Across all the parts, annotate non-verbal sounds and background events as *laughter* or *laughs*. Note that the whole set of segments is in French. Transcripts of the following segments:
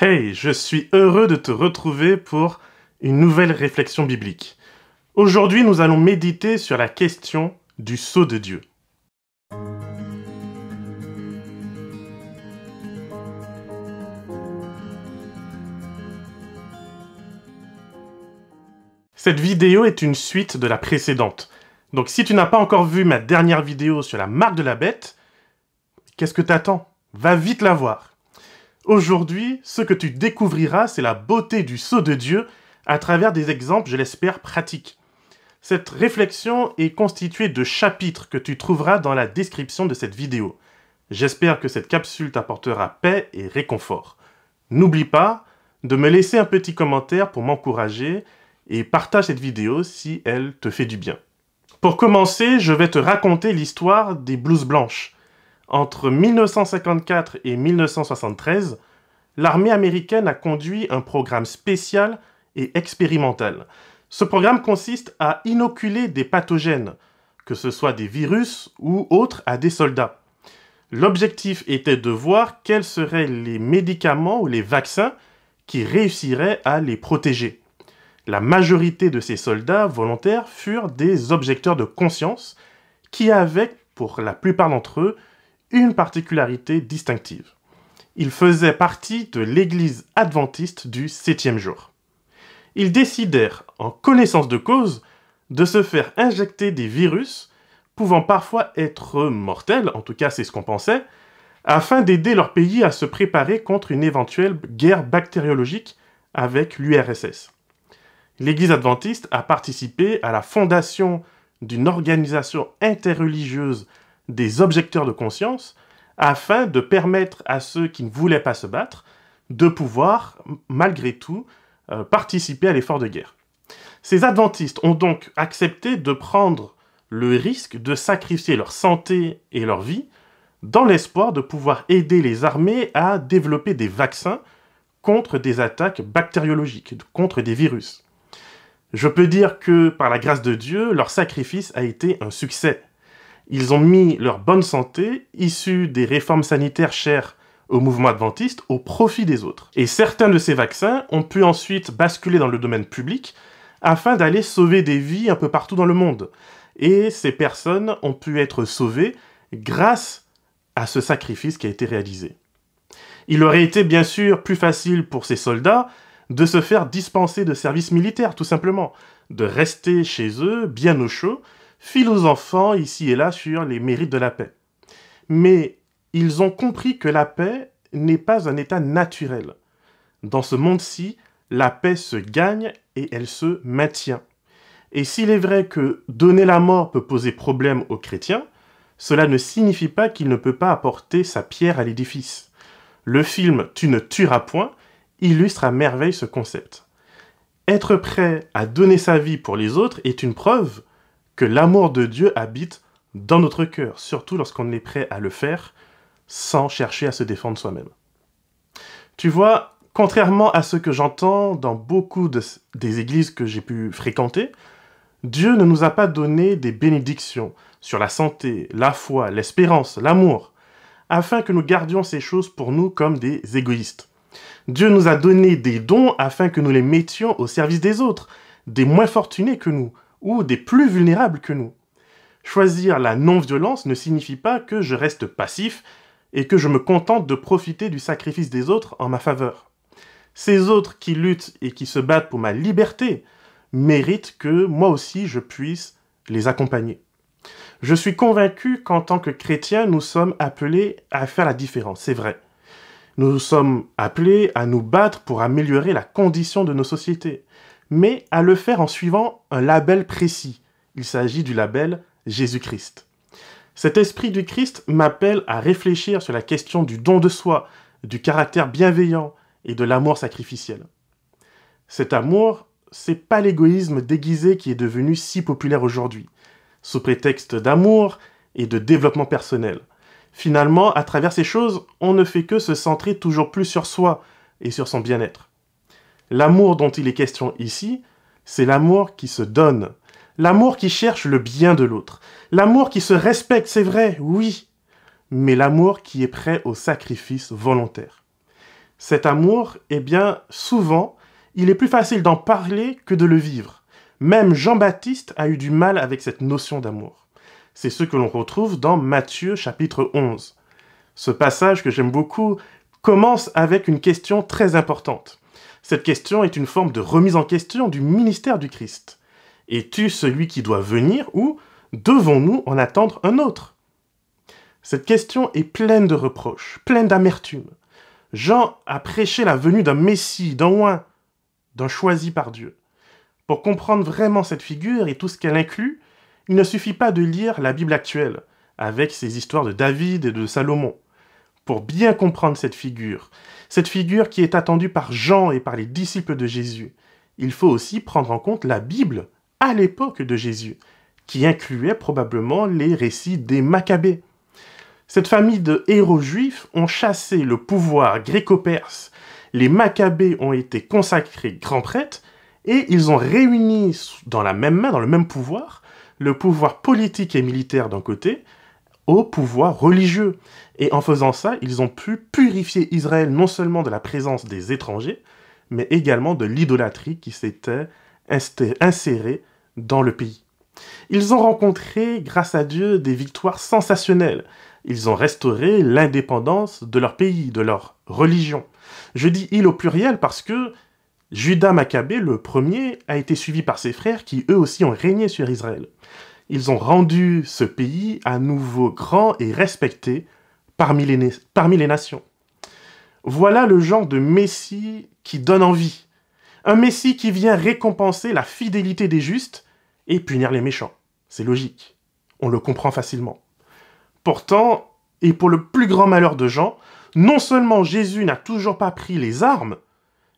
Hey, je suis heureux de te retrouver pour une nouvelle réflexion biblique. Aujourd'hui, nous allons méditer sur la question du sceau de Dieu. Cette vidéo est une suite de la précédente. Donc si tu n'as pas encore vu ma dernière vidéo sur la marque de la bête, qu'est-ce que t'attends Va vite la voir Aujourd'hui, ce que tu découvriras, c'est la beauté du sceau de Dieu à travers des exemples, je l'espère, pratiques. Cette réflexion est constituée de chapitres que tu trouveras dans la description de cette vidéo. J'espère que cette capsule t'apportera paix et réconfort. N'oublie pas de me laisser un petit commentaire pour m'encourager et partage cette vidéo si elle te fait du bien. Pour commencer, je vais te raconter l'histoire des blouses blanches. Entre 1954 et 1973, l'armée américaine a conduit un programme spécial et expérimental. Ce programme consiste à inoculer des pathogènes, que ce soit des virus ou autres, à des soldats. L'objectif était de voir quels seraient les médicaments ou les vaccins qui réussiraient à les protéger. La majorité de ces soldats volontaires furent des objecteurs de conscience qui avaient, pour la plupart d'entre eux, une particularité distinctive. Ils faisaient partie de l'Église adventiste du septième jour. Ils décidèrent, en connaissance de cause, de se faire injecter des virus pouvant parfois être mortels, en tout cas c'est ce qu'on pensait, afin d'aider leur pays à se préparer contre une éventuelle guerre bactériologique avec l'URSS. L'Église adventiste a participé à la fondation d'une organisation interreligieuse des objecteurs de conscience afin de permettre à ceux qui ne voulaient pas se battre de pouvoir, malgré tout, euh, participer à l'effort de guerre. Ces adventistes ont donc accepté de prendre le risque de sacrifier leur santé et leur vie dans l'espoir de pouvoir aider les armées à développer des vaccins contre des attaques bactériologiques, contre des virus. Je peux dire que, par la grâce de Dieu, leur sacrifice a été un succès ils ont mis leur bonne santé, issue des réformes sanitaires chères au mouvement adventiste, au profit des autres. Et certains de ces vaccins ont pu ensuite basculer dans le domaine public afin d'aller sauver des vies un peu partout dans le monde. Et ces personnes ont pu être sauvées grâce à ce sacrifice qui a été réalisé. Il aurait été bien sûr plus facile pour ces soldats de se faire dispenser de service militaire, tout simplement, de rester chez eux, bien au chaud, Philosophants enfants ici et là sur les mérites de la paix. Mais ils ont compris que la paix n'est pas un état naturel. Dans ce monde-ci, la paix se gagne et elle se maintient. Et s'il est vrai que donner la mort peut poser problème aux chrétiens, cela ne signifie pas qu'il ne peut pas apporter sa pierre à l'édifice. Le film Tu ne tueras point illustre à merveille ce concept. Être prêt à donner sa vie pour les autres est une preuve que l'amour de Dieu habite dans notre cœur, surtout lorsqu'on est prêt à le faire sans chercher à se défendre soi-même. Tu vois, contrairement à ce que j'entends dans beaucoup des églises que j'ai pu fréquenter, Dieu ne nous a pas donné des bénédictions sur la santé, la foi, l'espérance, l'amour, afin que nous gardions ces choses pour nous comme des égoïstes. Dieu nous a donné des dons afin que nous les mettions au service des autres, des moins fortunés que nous, ou des plus vulnérables que nous. Choisir la non-violence ne signifie pas que je reste passif et que je me contente de profiter du sacrifice des autres en ma faveur. Ces autres qui luttent et qui se battent pour ma liberté méritent que moi aussi je puisse les accompagner. Je suis convaincu qu'en tant que chrétiens, nous sommes appelés à faire la différence, c'est vrai. Nous sommes appelés à nous battre pour améliorer la condition de nos sociétés, mais à le faire en suivant un label précis. Il s'agit du label Jésus-Christ. Cet esprit du Christ m'appelle à réfléchir sur la question du don de soi, du caractère bienveillant et de l'amour sacrificiel. Cet amour, c'est pas l'égoïsme déguisé qui est devenu si populaire aujourd'hui, sous prétexte d'amour et de développement personnel. Finalement, à travers ces choses, on ne fait que se centrer toujours plus sur soi et sur son bien-être. L'amour dont il est question ici, c'est l'amour qui se donne, l'amour qui cherche le bien de l'autre, l'amour qui se respecte, c'est vrai, oui, mais l'amour qui est prêt au sacrifice volontaire. Cet amour, eh bien, souvent, il est plus facile d'en parler que de le vivre. Même Jean-Baptiste a eu du mal avec cette notion d'amour. C'est ce que l'on retrouve dans Matthieu chapitre 11. Ce passage que j'aime beaucoup commence avec une question très importante. Cette question est une forme de remise en question du ministère du Christ. Es-tu celui qui doit venir ou devons-nous en attendre un autre Cette question est pleine de reproches, pleine d'amertume. Jean a prêché la venue d'un Messie, d'un Oin, d'un choisi par Dieu. Pour comprendre vraiment cette figure et tout ce qu'elle inclut, il ne suffit pas de lire la Bible actuelle, avec ses histoires de David et de Salomon pour bien comprendre cette figure, cette figure qui est attendue par Jean et par les disciples de Jésus, il faut aussi prendre en compte la Bible à l'époque de Jésus, qui incluait probablement les récits des Maccabées. Cette famille de héros juifs ont chassé le pouvoir gréco-perse, les Maccabées ont été consacrés grands prêtres, et ils ont réuni dans la même main, dans le même pouvoir, le pouvoir politique et militaire d'un côté, au pouvoir religieux. Et en faisant ça, ils ont pu purifier Israël non seulement de la présence des étrangers, mais également de l'idolâtrie qui s'était insérée dans le pays. Ils ont rencontré, grâce à Dieu, des victoires sensationnelles. Ils ont restauré l'indépendance de leur pays, de leur religion. Je dis il au pluriel parce que Judas Maccabée, le premier, a été suivi par ses frères qui eux aussi ont régné sur Israël ils ont rendu ce pays à nouveau grand et respecté parmi les, parmi les nations. Voilà le genre de Messie qui donne envie. Un Messie qui vient récompenser la fidélité des justes et punir les méchants. C'est logique. On le comprend facilement. Pourtant, et pour le plus grand malheur de Jean, non seulement Jésus n'a toujours pas pris les armes,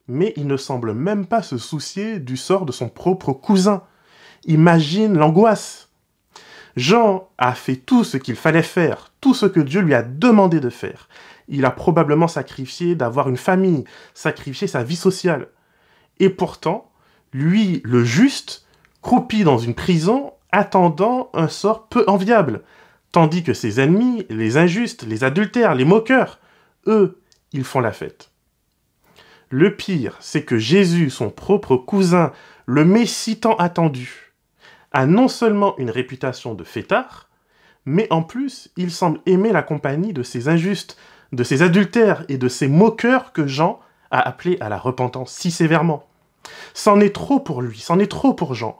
mais il ne semble même pas se soucier du sort de son propre cousin. Imagine l'angoisse. Jean a fait tout ce qu'il fallait faire, tout ce que Dieu lui a demandé de faire. Il a probablement sacrifié d'avoir une famille, sacrifié sa vie sociale. Et pourtant, lui, le juste, croupit dans une prison, attendant un sort peu enviable, tandis que ses ennemis, les injustes, les adultères, les moqueurs, eux, ils font la fête. Le pire, c'est que Jésus, son propre cousin, le Messie tant attendu, a non seulement une réputation de fêtard, mais en plus, il semble aimer la compagnie de ces injustes, de ces adultères et de ces moqueurs que Jean a appelés à la repentance si sévèrement. C'en est trop pour lui, c'en est trop pour Jean.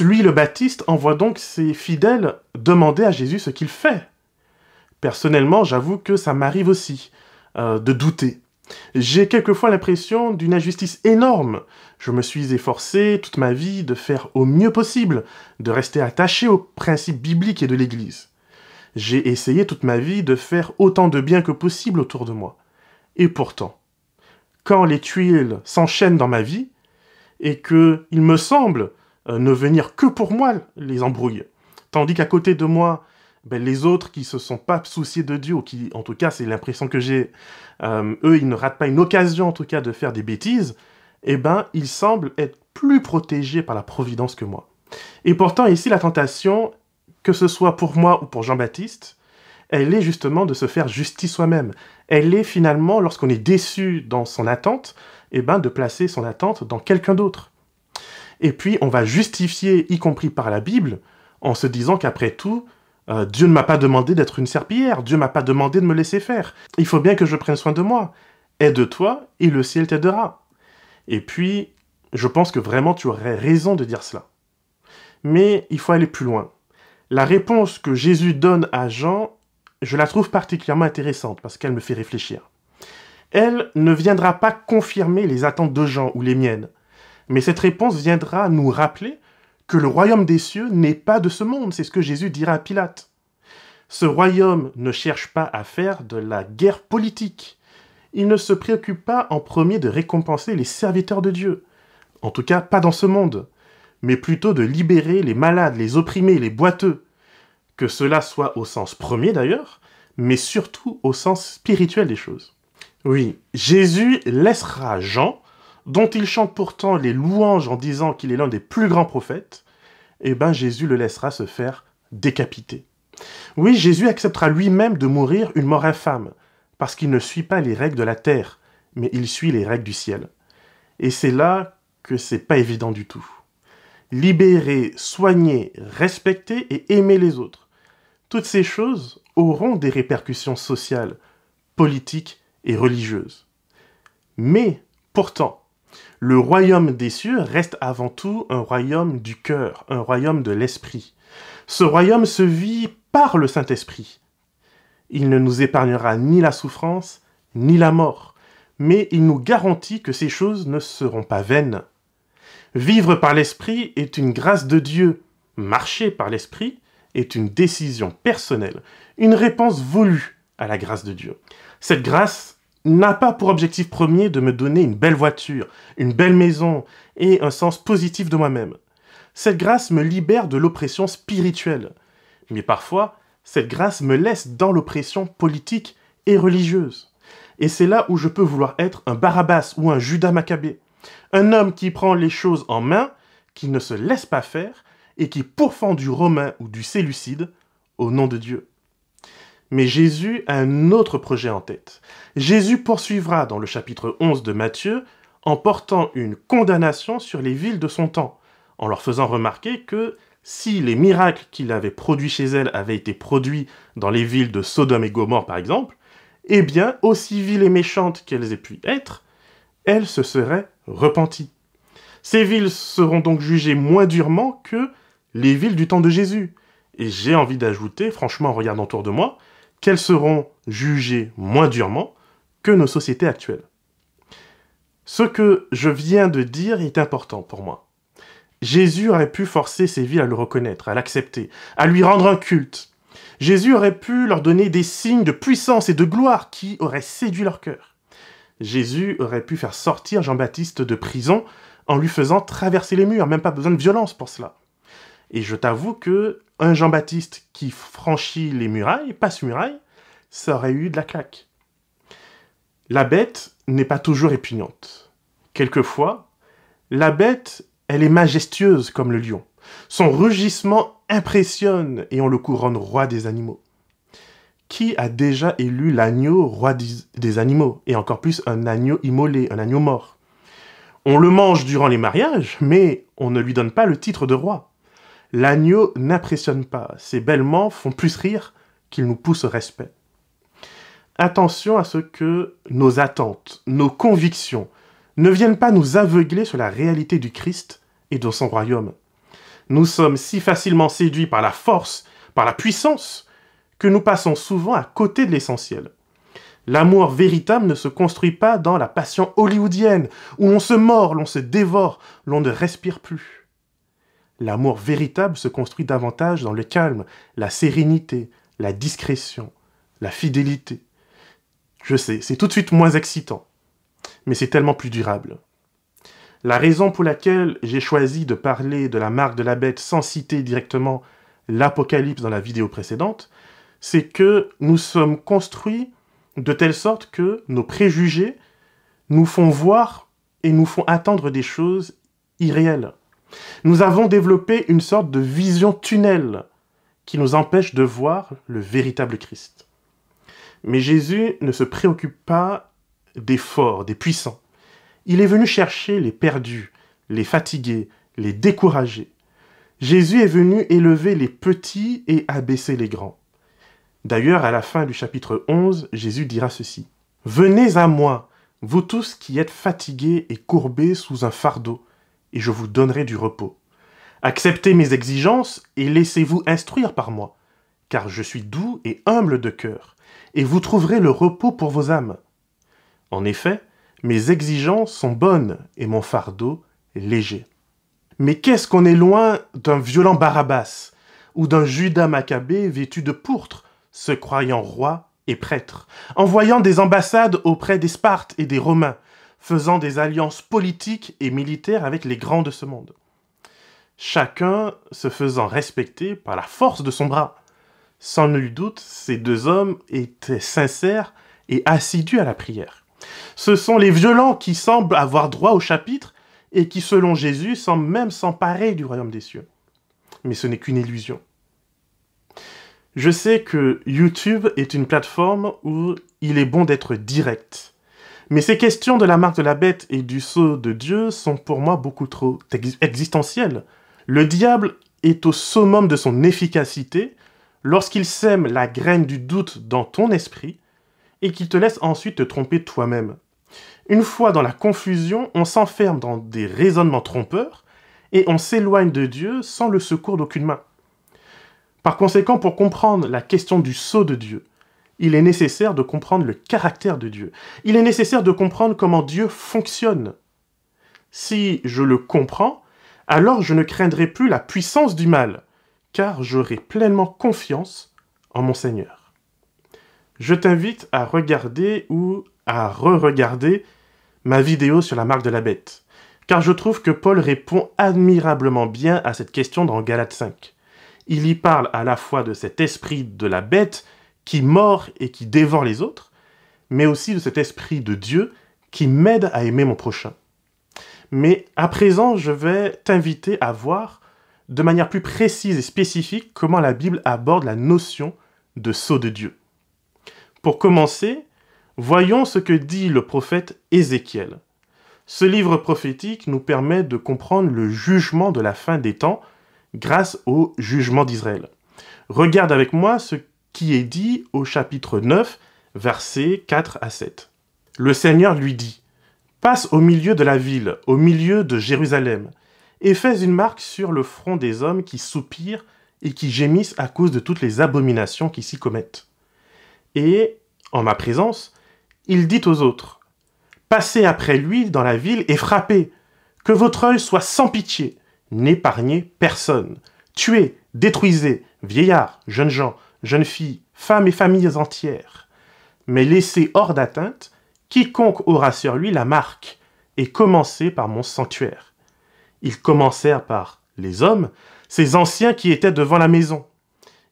Lui, le Baptiste envoie donc ses fidèles demander à Jésus ce qu'il fait. Personnellement, j'avoue que ça m'arrive aussi euh, de douter, j'ai quelquefois l'impression d'une injustice énorme. Je me suis efforcé toute ma vie de faire au mieux possible, de rester attaché aux principes bibliques et de l'Église. J'ai essayé toute ma vie de faire autant de bien que possible autour de moi. Et pourtant, quand les tuiles s'enchaînent dans ma vie, et que, il me semble, euh, ne venir que pour moi les embrouilles, tandis qu'à côté de moi, ben, les autres qui se sont pas souciés de Dieu, ou qui, en tout cas, c'est l'impression que j'ai, euh, eux, ils ne ratent pas une occasion, en tout cas, de faire des bêtises, eh ben, ils semblent être plus protégés par la providence que moi. Et pourtant, ici, la tentation, que ce soit pour moi ou pour Jean-Baptiste, elle est justement de se faire justice soi-même. Elle est finalement, lorsqu'on est déçu dans son attente, eh ben, de placer son attente dans quelqu'un d'autre. Et puis, on va justifier, y compris par la Bible, en se disant qu'après tout, euh, Dieu ne m'a pas demandé d'être une serpillière, Dieu ne m'a pas demandé de me laisser faire. Il faut bien que je prenne soin de moi. Aide-toi et le ciel t'aidera. Et puis, je pense que vraiment tu aurais raison de dire cela. Mais il faut aller plus loin. La réponse que Jésus donne à Jean, je la trouve particulièrement intéressante parce qu'elle me fait réfléchir. Elle ne viendra pas confirmer les attentes de Jean ou les miennes, mais cette réponse viendra nous rappeler que le royaume des cieux n'est pas de ce monde. C'est ce que Jésus dira à Pilate. Ce royaume ne cherche pas à faire de la guerre politique. Il ne se préoccupe pas en premier de récompenser les serviteurs de Dieu. En tout cas, pas dans ce monde. Mais plutôt de libérer les malades, les opprimés, les boiteux. Que cela soit au sens premier d'ailleurs, mais surtout au sens spirituel des choses. Oui, Jésus laissera Jean dont il chante pourtant les louanges en disant qu'il est l'un des plus grands prophètes, eh ben Jésus le laissera se faire décapiter. Oui, Jésus acceptera lui-même de mourir une mort infâme, parce qu'il ne suit pas les règles de la terre, mais il suit les règles du ciel. Et c'est là que c'est pas évident du tout. Libérer, soigner, respecter et aimer les autres. Toutes ces choses auront des répercussions sociales, politiques et religieuses. Mais, pourtant, le royaume des cieux reste avant tout un royaume du cœur, un royaume de l'esprit. Ce royaume se vit par le Saint-Esprit. Il ne nous épargnera ni la souffrance, ni la mort, mais il nous garantit que ces choses ne seront pas vaines. Vivre par l'Esprit est une grâce de Dieu. Marcher par l'Esprit est une décision personnelle, une réponse voulue à la grâce de Dieu. Cette grâce, n'a pas pour objectif premier de me donner une belle voiture, une belle maison et un sens positif de moi-même. Cette grâce me libère de l'oppression spirituelle. Mais parfois, cette grâce me laisse dans l'oppression politique et religieuse. Et c'est là où je peux vouloir être un Barabbas ou un Judas Maccabée. Un homme qui prend les choses en main, qui ne se laisse pas faire, et qui pourfend du Romain ou du sélucide au nom de Dieu. Mais Jésus a un autre projet en tête. Jésus poursuivra dans le chapitre 11 de Matthieu en portant une condamnation sur les villes de son temps, en leur faisant remarquer que si les miracles qu'il avait produits chez elles avaient été produits dans les villes de Sodome et Gomorre par exemple, eh bien, aussi villes et méchantes qu'elles aient pu être, elles se seraient repenties. Ces villes seront donc jugées moins durement que les villes du temps de Jésus. Et j'ai envie d'ajouter, franchement en regardant autour de moi, qu'elles seront jugées moins durement que nos sociétés actuelles. Ce que je viens de dire est important pour moi. Jésus aurait pu forcer ces villes à le reconnaître, à l'accepter, à lui rendre un culte. Jésus aurait pu leur donner des signes de puissance et de gloire qui auraient séduit leur cœur. Jésus aurait pu faire sortir Jean-Baptiste de prison en lui faisant traverser les murs, même pas besoin de violence pour cela. Et je t'avoue que un Jean-Baptiste qui franchit les murailles, passe muraille, ça aurait eu de la claque. La bête n'est pas toujours épugnante. Quelquefois, la bête, elle est majestueuse comme le lion. Son rugissement impressionne et on le couronne roi des animaux. Qui a déjà élu l'agneau roi des animaux Et encore plus un agneau immolé, un agneau mort. On le mange durant les mariages, mais on ne lui donne pas le titre de roi. L'agneau n'impressionne pas, ses bêlements font plus rire qu'il nous pousse au respect. Attention à ce que nos attentes, nos convictions, ne viennent pas nous aveugler sur la réalité du Christ et de son royaume. Nous sommes si facilement séduits par la force, par la puissance, que nous passons souvent à côté de l'essentiel. L'amour véritable ne se construit pas dans la passion hollywoodienne, où l'on se mord, l'on se dévore, l'on ne respire plus. L'amour véritable se construit davantage dans le calme, la sérénité, la discrétion, la fidélité. Je sais, c'est tout de suite moins excitant, mais c'est tellement plus durable. La raison pour laquelle j'ai choisi de parler de la marque de la bête sans citer directement l'Apocalypse dans la vidéo précédente, c'est que nous sommes construits de telle sorte que nos préjugés nous font voir et nous font attendre des choses irréelles. Nous avons développé une sorte de vision tunnel qui nous empêche de voir le véritable Christ. Mais Jésus ne se préoccupe pas des forts, des puissants. Il est venu chercher les perdus, les fatigués, les découragés. Jésus est venu élever les petits et abaisser les grands. D'ailleurs, à la fin du chapitre 11, Jésus dira ceci. Venez à moi, vous tous qui êtes fatigués et courbés sous un fardeau, et je vous donnerai du repos. Acceptez mes exigences et laissez-vous instruire par moi, car je suis doux et humble de cœur, et vous trouverez le repos pour vos âmes. En effet, mes exigences sont bonnes et mon fardeau léger. Mais qu'est-ce qu'on est loin d'un violent Barabbas ou d'un Judas Maccabée vêtu de pourtre, se croyant roi et prêtre, envoyant des ambassades auprès des Spartes et des Romains, faisant des alliances politiques et militaires avec les grands de ce monde. Chacun se faisant respecter par la force de son bras. Sans nul doute, ces deux hommes étaient sincères et assidus à la prière. Ce sont les violents qui semblent avoir droit au chapitre et qui, selon Jésus, semblent même s'emparer du royaume des cieux. Mais ce n'est qu'une illusion. Je sais que YouTube est une plateforme où il est bon d'être direct. Mais ces questions de la marque de la bête et du sceau de Dieu sont pour moi beaucoup trop existentielles. Le diable est au summum de son efficacité lorsqu'il sème la graine du doute dans ton esprit et qu'il te laisse ensuite te tromper toi-même. Une fois dans la confusion, on s'enferme dans des raisonnements trompeurs et on s'éloigne de Dieu sans le secours d'aucune main. Par conséquent, pour comprendre la question du sceau de Dieu, il est nécessaire de comprendre le caractère de Dieu. Il est nécessaire de comprendre comment Dieu fonctionne. Si je le comprends, alors je ne craindrai plus la puissance du mal, car j'aurai pleinement confiance en mon Seigneur. Je t'invite à regarder ou à re-regarder ma vidéo sur la marque de la bête, car je trouve que Paul répond admirablement bien à cette question dans Galate 5. Il y parle à la fois de cet esprit de la bête, qui mord et qui dévore les autres, mais aussi de cet esprit de Dieu qui m'aide à aimer mon prochain. Mais à présent, je vais t'inviter à voir de manière plus précise et spécifique comment la Bible aborde la notion de sceau de Dieu. Pour commencer, voyons ce que dit le prophète Ézéchiel. Ce livre prophétique nous permet de comprendre le jugement de la fin des temps grâce au jugement d'Israël. Regarde avec moi ce qui est dit au chapitre 9, versets 4 à 7. Le Seigneur lui dit, Passe au milieu de la ville, au milieu de Jérusalem, et fais une marque sur le front des hommes qui soupirent et qui gémissent à cause de toutes les abominations qui s'y commettent. Et, en ma présence, il dit aux autres, Passez après lui dans la ville et frappez, que votre œil soit sans pitié, n'épargnez personne, tuez, détruisez, vieillards, jeunes gens, jeunes filles, femmes et familles entières, mais laissez hors d'atteinte quiconque aura sur lui la marque, et commencez par mon sanctuaire. Ils commencèrent par les hommes, ces anciens qui étaient devant la maison.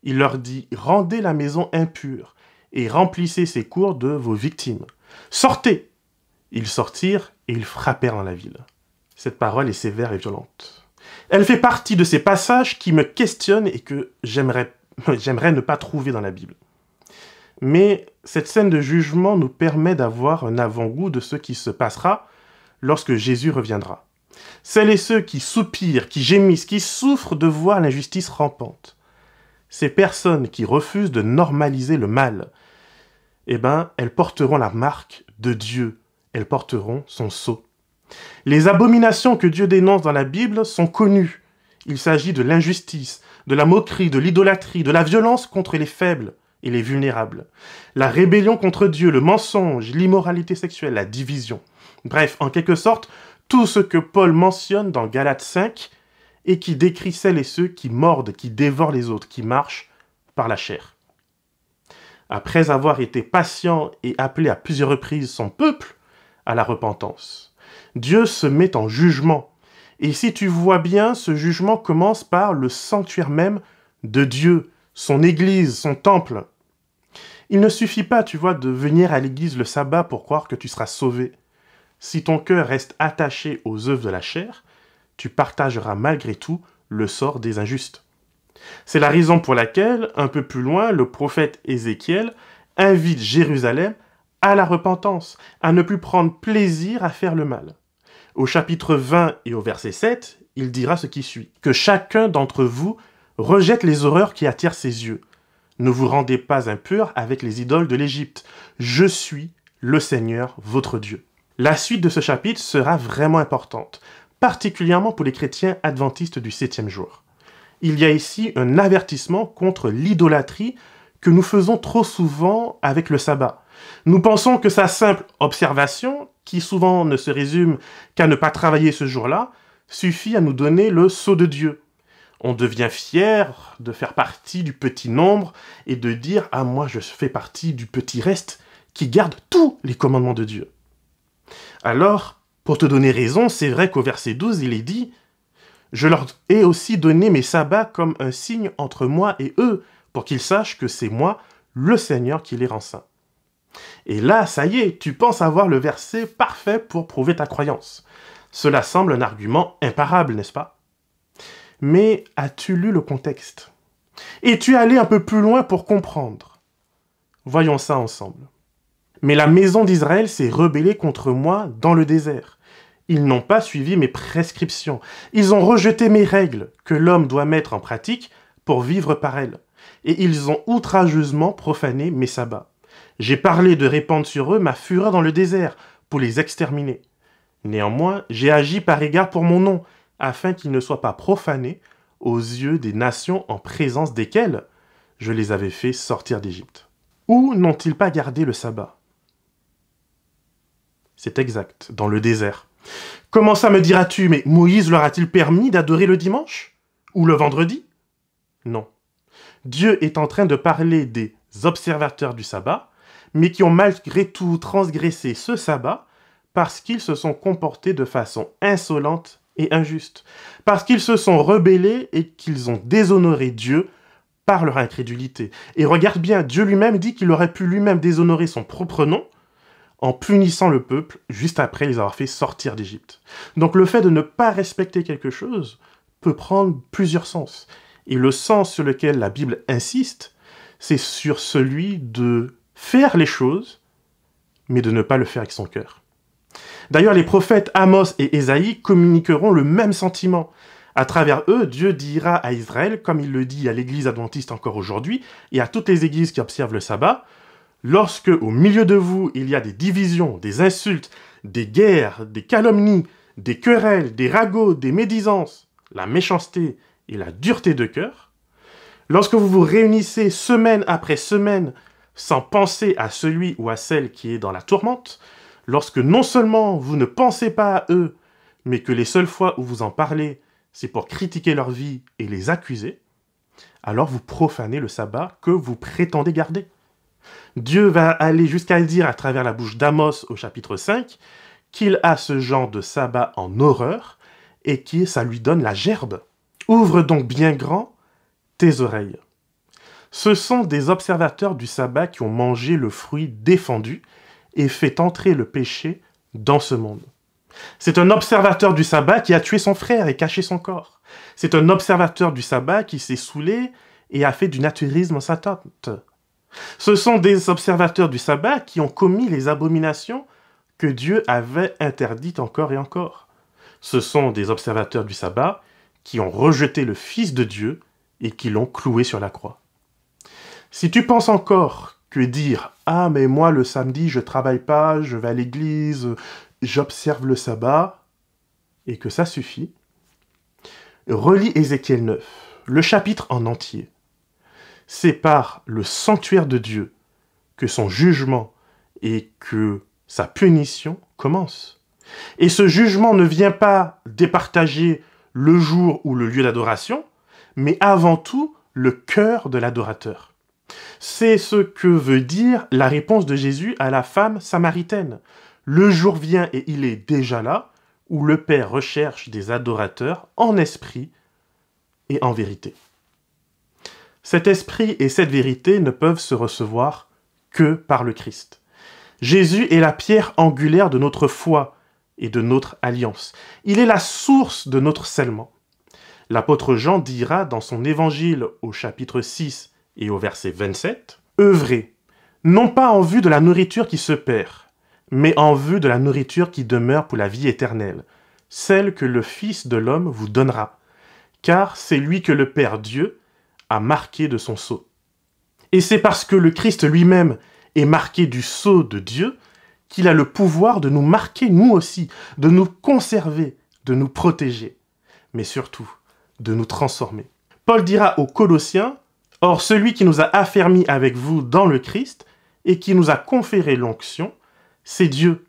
Il leur dit, rendez la maison impure, et remplissez ses cours de vos victimes. Sortez Ils sortirent, et ils frappèrent dans la ville. Cette parole est sévère et violente. Elle fait partie de ces passages qui me questionnent et que j'aimerais *laughs* j'aimerais ne pas trouver dans la Bible. Mais cette scène de jugement nous permet d'avoir un avant-goût de ce qui se passera lorsque Jésus reviendra. Celles et ceux qui soupirent, qui gémissent, qui souffrent de voir l'injustice rampante, ces personnes qui refusent de normaliser le mal, eh ben, elles porteront la marque de Dieu, elles porteront son sceau. Les abominations que Dieu dénonce dans la Bible sont connues. Il s'agit de l'injustice, de la moquerie, de l'idolâtrie, de la violence contre les faibles et les vulnérables, la rébellion contre Dieu, le mensonge, l'immoralité sexuelle, la division. Bref, en quelque sorte, tout ce que Paul mentionne dans Galates 5 et qui décrit celles et ceux qui mordent, qui dévorent les autres, qui marchent par la chair. Après avoir été patient et appelé à plusieurs reprises son peuple à la repentance, Dieu se met en jugement et si tu vois bien, ce jugement commence par le sanctuaire même de Dieu, son église, son temple. Il ne suffit pas, tu vois, de venir à l'église le sabbat pour croire que tu seras sauvé. Si ton cœur reste attaché aux œuvres de la chair, tu partageras malgré tout le sort des injustes. C'est la raison pour laquelle, un peu plus loin, le prophète Ézéchiel invite Jérusalem à la repentance, à ne plus prendre plaisir à faire le mal. Au chapitre 20 et au verset 7, il dira ce qui suit. Que chacun d'entre vous rejette les horreurs qui attirent ses yeux. Ne vous rendez pas impurs avec les idoles de l'Égypte. Je suis le Seigneur votre Dieu. La suite de ce chapitre sera vraiment importante, particulièrement pour les chrétiens adventistes du septième jour. Il y a ici un avertissement contre l'idolâtrie que nous faisons trop souvent avec le sabbat. Nous pensons que sa simple observation qui souvent ne se résume qu'à ne pas travailler ce jour-là, suffit à nous donner le sceau de Dieu. On devient fier de faire partie du petit nombre et de dire ⁇ Ah moi je fais partie du petit reste qui garde tous les commandements de Dieu ⁇ Alors, pour te donner raison, c'est vrai qu'au verset 12, il est dit ⁇ Je leur ai aussi donné mes sabbats comme un signe entre moi et eux, pour qu'ils sachent que c'est moi, le Seigneur, qui les rend et là, ça y est, tu penses avoir le verset parfait pour prouver ta croyance. Cela semble un argument imparable, n'est-ce pas Mais as-tu lu le contexte Et tu es allé un peu plus loin pour comprendre Voyons ça ensemble. Mais la maison d'Israël s'est rebellée contre moi dans le désert. Ils n'ont pas suivi mes prescriptions. Ils ont rejeté mes règles que l'homme doit mettre en pratique pour vivre par elles. Et ils ont outrageusement profané mes sabbats. J'ai parlé de répandre sur eux ma fureur dans le désert, pour les exterminer. Néanmoins, j'ai agi par égard pour mon nom, afin qu'il ne soit pas profané aux yeux des nations en présence desquelles je les avais fait sortir d'Égypte. Où n'ont-ils pas gardé le sabbat C'est exact, dans le désert. Comment ça me diras-tu, mais Moïse leur a-t-il permis d'adorer le dimanche Ou le vendredi Non. Dieu est en train de parler des observateurs du sabbat mais qui ont malgré tout transgressé ce sabbat parce qu'ils se sont comportés de façon insolente et injuste, parce qu'ils se sont rebellés et qu'ils ont déshonoré Dieu par leur incrédulité. Et regarde bien, Dieu lui-même dit qu'il aurait pu lui-même déshonorer son propre nom en punissant le peuple juste après les avoir fait sortir d'Égypte. Donc le fait de ne pas respecter quelque chose peut prendre plusieurs sens. Et le sens sur lequel la Bible insiste, c'est sur celui de faire les choses, mais de ne pas le faire avec son cœur. D'ailleurs, les prophètes Amos et Ésaïe communiqueront le même sentiment. À travers eux, Dieu dira à Israël, comme il le dit à l'église adventiste encore aujourd'hui, et à toutes les églises qui observent le sabbat, lorsque au milieu de vous il y a des divisions, des insultes, des guerres, des calomnies, des querelles, des ragots, des médisances, la méchanceté et la dureté de cœur, lorsque vous vous réunissez semaine après semaine sans penser à celui ou à celle qui est dans la tourmente, lorsque non seulement vous ne pensez pas à eux, mais que les seules fois où vous en parlez, c'est pour critiquer leur vie et les accuser, alors vous profanez le sabbat que vous prétendez garder. Dieu va aller jusqu'à dire à travers la bouche d'Amos au chapitre 5 qu'il a ce genre de sabbat en horreur et que ça lui donne la gerbe. Ouvre donc bien grand tes oreilles. Ce sont des observateurs du sabbat qui ont mangé le fruit défendu et fait entrer le péché dans ce monde. C'est un observateur du sabbat qui a tué son frère et caché son corps. C'est un observateur du sabbat qui s'est saoulé et a fait du naturisme sa tente. Ce sont des observateurs du sabbat qui ont commis les abominations que Dieu avait interdites encore et encore. Ce sont des observateurs du sabbat qui ont rejeté le Fils de Dieu et qui l'ont cloué sur la croix. Si tu penses encore que dire Ah, mais moi le samedi, je travaille pas, je vais à l'église, j'observe le sabbat, et que ça suffit, relis Ézéchiel 9, le chapitre en entier. C'est par le sanctuaire de Dieu que son jugement et que sa punition commencent. Et ce jugement ne vient pas départager le jour ou le lieu d'adoration, mais avant tout le cœur de l'adorateur. C'est ce que veut dire la réponse de Jésus à la femme samaritaine. Le jour vient et il est déjà là où le Père recherche des adorateurs en esprit et en vérité. Cet esprit et cette vérité ne peuvent se recevoir que par le Christ. Jésus est la pierre angulaire de notre foi et de notre alliance. Il est la source de notre scellement. L'apôtre Jean dira dans son évangile au chapitre 6 et au verset 27, œuvrez, non pas en vue de la nourriture qui se perd, mais en vue de la nourriture qui demeure pour la vie éternelle, celle que le Fils de l'homme vous donnera, car c'est lui que le Père Dieu a marqué de son sceau. Et c'est parce que le Christ lui-même est marqué du sceau de Dieu qu'il a le pouvoir de nous marquer nous aussi, de nous conserver, de nous protéger, mais surtout de nous transformer. Paul dira aux Colossiens Or, celui qui nous a affermis avec vous dans le Christ et qui nous a conféré l'onction, c'est Dieu.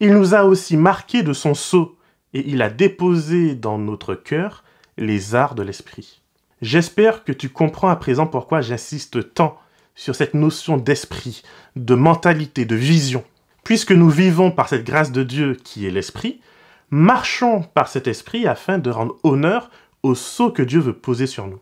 Il nous a aussi marqué de son sceau et il a déposé dans notre cœur les arts de l'esprit. J'espère que tu comprends à présent pourquoi j'insiste tant sur cette notion d'esprit, de mentalité, de vision. Puisque nous vivons par cette grâce de Dieu qui est l'esprit, marchons par cet esprit afin de rendre honneur au sceau que Dieu veut poser sur nous.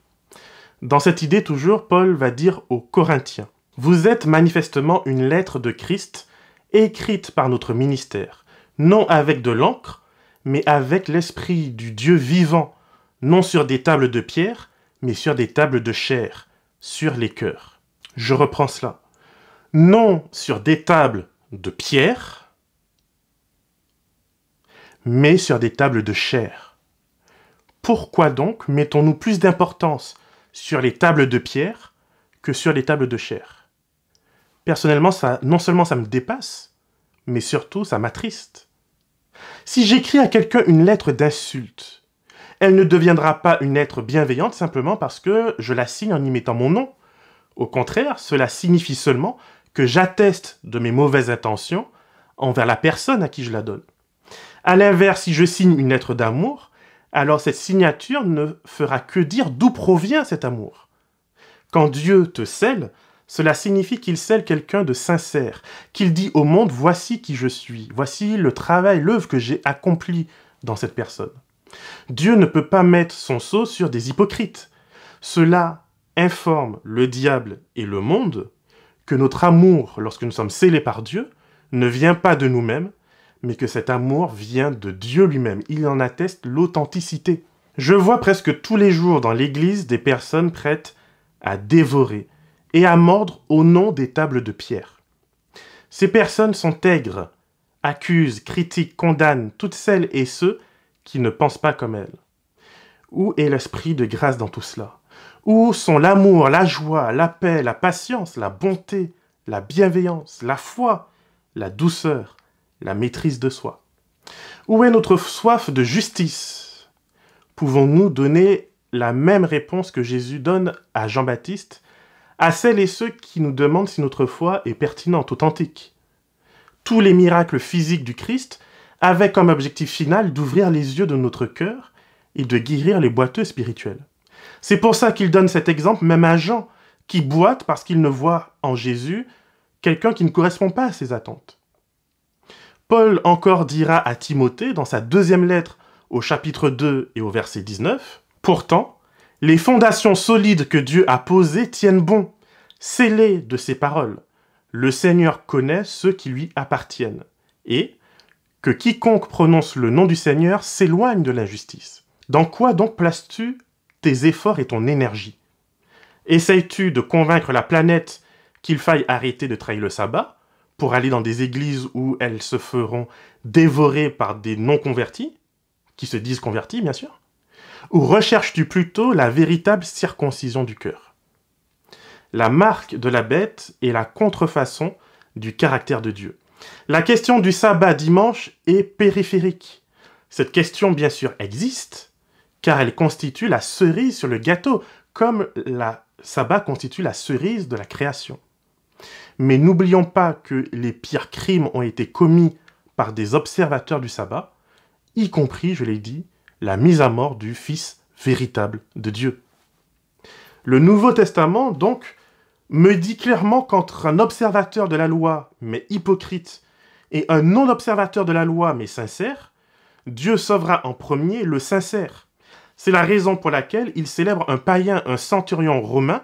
Dans cette idée toujours, Paul va dire aux Corinthiens, Vous êtes manifestement une lettre de Christ, écrite par notre ministère, non avec de l'encre, mais avec l'esprit du Dieu vivant, non sur des tables de pierre, mais sur des tables de chair, sur les cœurs. Je reprends cela. Non sur des tables de pierre, mais sur des tables de chair. Pourquoi donc mettons-nous plus d'importance sur les tables de pierre que sur les tables de chair. Personnellement, ça, non seulement ça me dépasse, mais surtout ça m'attriste. Si j'écris à quelqu'un une lettre d'insulte, elle ne deviendra pas une lettre bienveillante simplement parce que je la signe en y mettant mon nom. Au contraire, cela signifie seulement que j'atteste de mes mauvaises intentions envers la personne à qui je la donne. A l'inverse, si je signe une lettre d'amour, alors cette signature ne fera que dire d'où provient cet amour. Quand Dieu te scelle, cela signifie qu'il scelle quelqu'un de sincère, qu'il dit au monde voici qui je suis, voici le travail, l'œuvre que j'ai accompli dans cette personne. Dieu ne peut pas mettre son sceau sur des hypocrites. Cela informe le diable et le monde que notre amour, lorsque nous sommes scellés par Dieu, ne vient pas de nous-mêmes, mais que cet amour vient de Dieu lui-même. Il en atteste l'authenticité. Je vois presque tous les jours dans l'Église des personnes prêtes à dévorer et à mordre au nom des tables de pierre. Ces personnes sont aigres, accusent, critiquent, condamnent toutes celles et ceux qui ne pensent pas comme elles. Où est l'esprit de grâce dans tout cela Où sont l'amour, la joie, la paix, la patience, la bonté, la bienveillance, la foi, la douceur la maîtrise de soi. Où est notre soif de justice Pouvons-nous donner la même réponse que Jésus donne à Jean-Baptiste, à celles et ceux qui nous demandent si notre foi est pertinente, authentique Tous les miracles physiques du Christ avaient comme objectif final d'ouvrir les yeux de notre cœur et de guérir les boiteux spirituels. C'est pour ça qu'il donne cet exemple même à Jean, qui boite parce qu'il ne voit en Jésus quelqu'un qui ne correspond pas à ses attentes. Paul encore dira à Timothée dans sa deuxième lettre au chapitre 2 et au verset 19, Pourtant, les fondations solides que Dieu a posées tiennent bon, scellées de ses paroles. Le Seigneur connaît ceux qui lui appartiennent, et que quiconque prononce le nom du Seigneur s'éloigne de l'injustice. Dans quoi donc places-tu tes efforts et ton énergie Essayes-tu de convaincre la planète qu'il faille arrêter de trahir le sabbat pour aller dans des églises où elles se feront dévorer par des non-convertis, qui se disent convertis bien sûr, ou recherches-tu plutôt la véritable circoncision du cœur La marque de la bête est la contrefaçon du caractère de Dieu. La question du sabbat dimanche est périphérique. Cette question bien sûr existe, car elle constitue la cerise sur le gâteau, comme la sabbat constitue la cerise de la création. Mais n'oublions pas que les pires crimes ont été commis par des observateurs du sabbat, y compris, je l'ai dit, la mise à mort du Fils véritable de Dieu. Le Nouveau Testament, donc, me dit clairement qu'entre un observateur de la loi, mais hypocrite, et un non-observateur de la loi, mais sincère, Dieu sauvera en premier le sincère. C'est la raison pour laquelle il célèbre un païen, un centurion romain,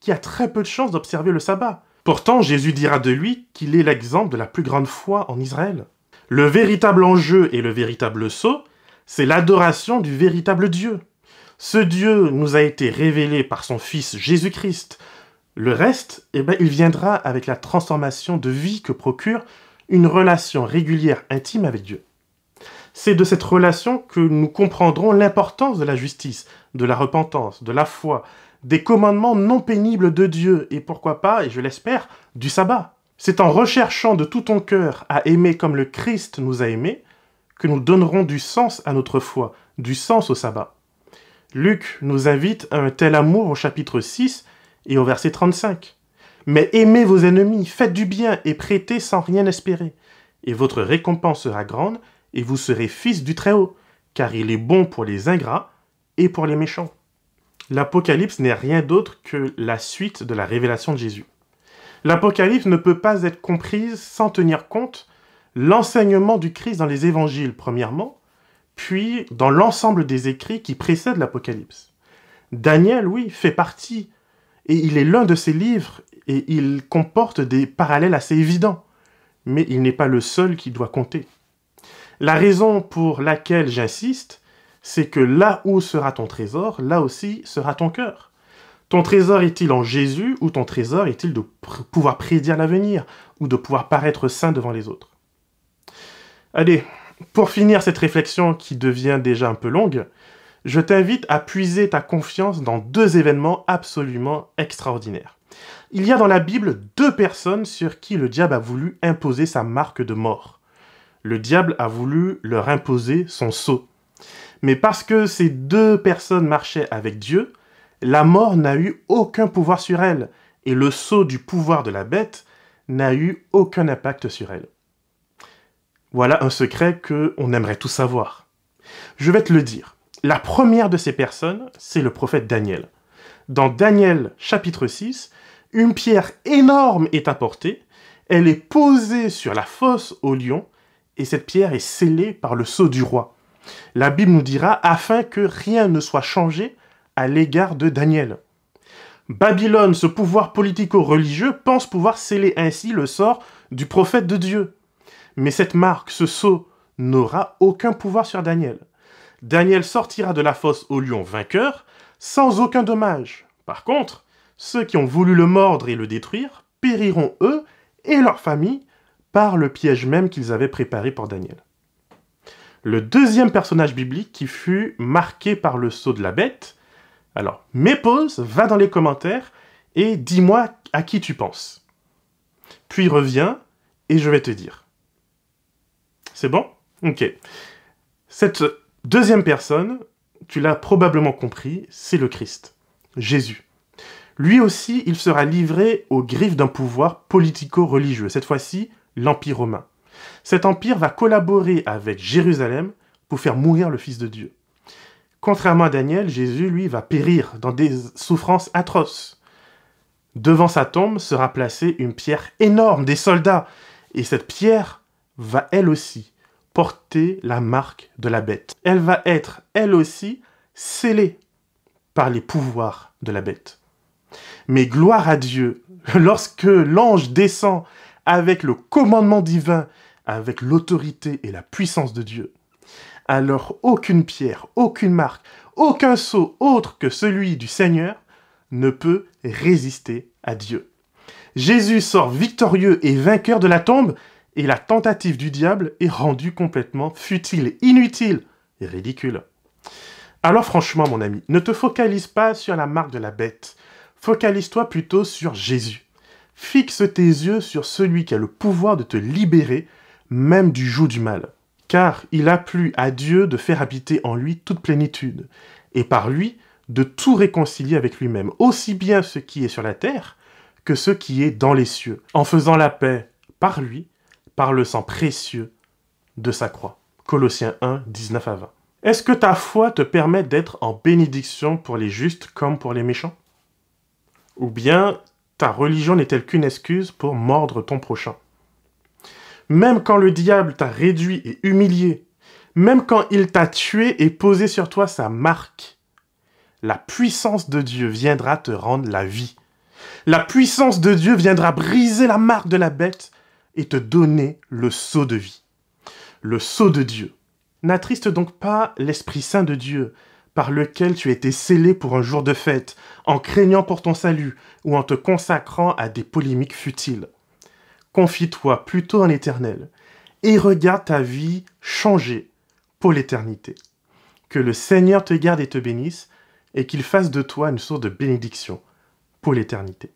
qui a très peu de chances d'observer le sabbat, Pourtant, Jésus dira de lui qu'il est l'exemple de la plus grande foi en Israël. Le véritable enjeu et le véritable saut, c'est l'adoration du véritable Dieu. Ce Dieu nous a été révélé par son Fils Jésus-Christ. Le reste, eh ben, il viendra avec la transformation de vie que procure une relation régulière intime avec Dieu. C'est de cette relation que nous comprendrons l'importance de la justice, de la repentance, de la foi, des commandements non pénibles de Dieu et pourquoi pas, et je l'espère, du sabbat. C'est en recherchant de tout ton cœur à aimer comme le Christ nous a aimés que nous donnerons du sens à notre foi, du sens au sabbat. Luc nous invite à un tel amour au chapitre 6 et au verset 35. Mais aimez vos ennemis, faites du bien et prêtez sans rien espérer. Et votre récompense sera grande, et vous serez fils du Très-Haut, car il est bon pour les ingrats et pour les méchants l'Apocalypse n'est rien d'autre que la suite de la révélation de Jésus. L'Apocalypse ne peut pas être comprise sans tenir compte l'enseignement du Christ dans les évangiles, premièrement, puis dans l'ensemble des écrits qui précèdent l'Apocalypse. Daniel, oui, fait partie, et il est l'un de ses livres, et il comporte des parallèles assez évidents, mais il n'est pas le seul qui doit compter. La raison pour laquelle j'insiste, c'est que là où sera ton trésor, là aussi sera ton cœur. Ton trésor est-il en Jésus ou ton trésor est-il de pouvoir prédire l'avenir ou de pouvoir paraître saint devant les autres Allez, pour finir cette réflexion qui devient déjà un peu longue, je t'invite à puiser ta confiance dans deux événements absolument extraordinaires. Il y a dans la Bible deux personnes sur qui le diable a voulu imposer sa marque de mort. Le diable a voulu leur imposer son sceau. Mais parce que ces deux personnes marchaient avec Dieu, la mort n'a eu aucun pouvoir sur elles, et le sceau du pouvoir de la bête n'a eu aucun impact sur elles. Voilà un secret que on aimerait tout savoir. Je vais te le dire. La première de ces personnes, c'est le prophète Daniel. Dans Daniel chapitre 6, une pierre énorme est apportée, elle est posée sur la fosse au lion, et cette pierre est scellée par le sceau du roi. La Bible nous dira afin que rien ne soit changé à l'égard de Daniel. Babylone, ce pouvoir politico-religieux, pense pouvoir sceller ainsi le sort du prophète de Dieu. Mais cette marque, ce sceau, n'aura aucun pouvoir sur Daniel. Daniel sortira de la fosse au lion vainqueur, sans aucun dommage. Par contre, ceux qui ont voulu le mordre et le détruire périront eux et leur famille par le piège même qu'ils avaient préparé pour Daniel le deuxième personnage biblique qui fut marqué par le sceau de la bête. Alors, mets pause, va dans les commentaires et dis-moi à qui tu penses. Puis reviens et je vais te dire. C'est bon Ok. Cette deuxième personne, tu l'as probablement compris, c'est le Christ, Jésus. Lui aussi, il sera livré aux griffes d'un pouvoir politico-religieux, cette fois-ci l'Empire romain. Cet empire va collaborer avec Jérusalem pour faire mourir le Fils de Dieu. Contrairement à Daniel, Jésus, lui, va périr dans des souffrances atroces. Devant sa tombe sera placée une pierre énorme des soldats, et cette pierre va elle aussi porter la marque de la bête. Elle va être elle aussi scellée par les pouvoirs de la bête. Mais gloire à Dieu, *laughs* lorsque l'ange descend avec le commandement divin, avec l'autorité et la puissance de Dieu. Alors aucune pierre, aucune marque, aucun sceau autre que celui du Seigneur ne peut résister à Dieu. Jésus sort victorieux et vainqueur de la tombe, et la tentative du diable est rendue complètement futile, inutile et ridicule. Alors franchement, mon ami, ne te focalise pas sur la marque de la bête. Focalise-toi plutôt sur Jésus. Fixe tes yeux sur celui qui a le pouvoir de te libérer, même du joug du mal. Car il a plu à Dieu de faire habiter en lui toute plénitude, et par lui de tout réconcilier avec lui-même, aussi bien ce qui est sur la terre que ce qui est dans les cieux, en faisant la paix par lui, par le sang précieux de sa croix. Colossiens 1, 19 à 20. Est-ce que ta foi te permet d'être en bénédiction pour les justes comme pour les méchants Ou bien ta religion n'est-elle qu'une excuse pour mordre ton prochain Même quand le diable t'a réduit et humilié, même quand il t'a tué et posé sur toi sa marque, la puissance de Dieu viendra te rendre la vie. La puissance de Dieu viendra briser la marque de la bête et te donner le sceau de vie. Le sceau de Dieu. N'attriste donc pas l'Esprit Saint de Dieu, par lequel tu été scellé pour un jour de fête, en craignant pour ton salut ou en te consacrant à des polémiques futiles. Confie-toi plutôt en l'Éternel et regarde ta vie changer pour l'éternité. Que le Seigneur te garde et te bénisse et qu'il fasse de toi une source de bénédiction pour l'éternité.